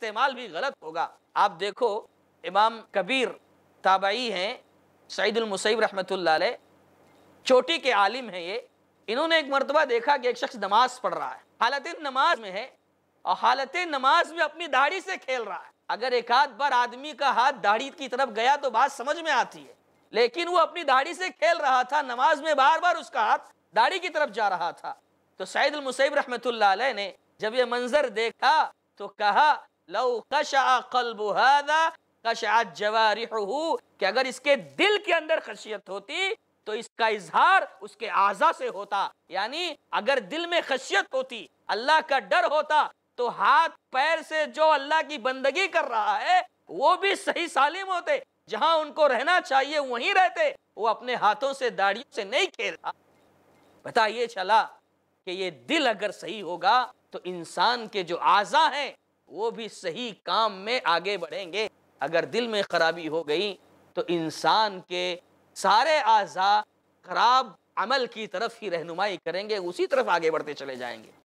इस्तेमाल भी गलत होगा आप देखो इमाम कबीर ताबाई हैं सईदुलमसैब रहमत चोटी के आलिम हैं ये इन्होंने एक मरतबा देखा कि एक शख्स नमाज पढ़ रहा है हालत नमाज में है और हालत नमाज में अपनी दाढ़ी से खेल रहा है अगर एक आध बार आदमी का हाथ दाढ़ी की तरफ गया तो बात समझ में आती है लेकिन वो अपनी दाढ़ी से खेल रहा था नमाज में बार बार उसका हाथ दाढ़ी की तरफ जा रहा था तो सैदुलमसैब रहमत ने जब ये मंजर देखा तो कहा लव कशा कलबुहादा कशा जवारी कि अगर इसके दिल के अंदर खशियत होती तो इसका इजहार उसके आजा से होता यानी अगर दिल में खशियत होती अल्लाह का डर होता तो हाथ पैर से जो अल्लाह की बंदगी कर रहा है वो भी सही सालिम होते जहां उनको रहना चाहिए वहीं रहते वो अपने हाथों से दाढ़ियों से नहीं खेलता पता ये चला कि ये दिल अगर सही होगा तो इंसान के जो आजा हैं वो भी सही काम में आगे बढ़ेंगे अगर दिल में ख़राबी हो गई तो इंसान के सारे अज़ा ख़राब अमल की तरफ ही रहनुमाई करेंगे उसी तरफ आगे बढ़ते चले जाएंगे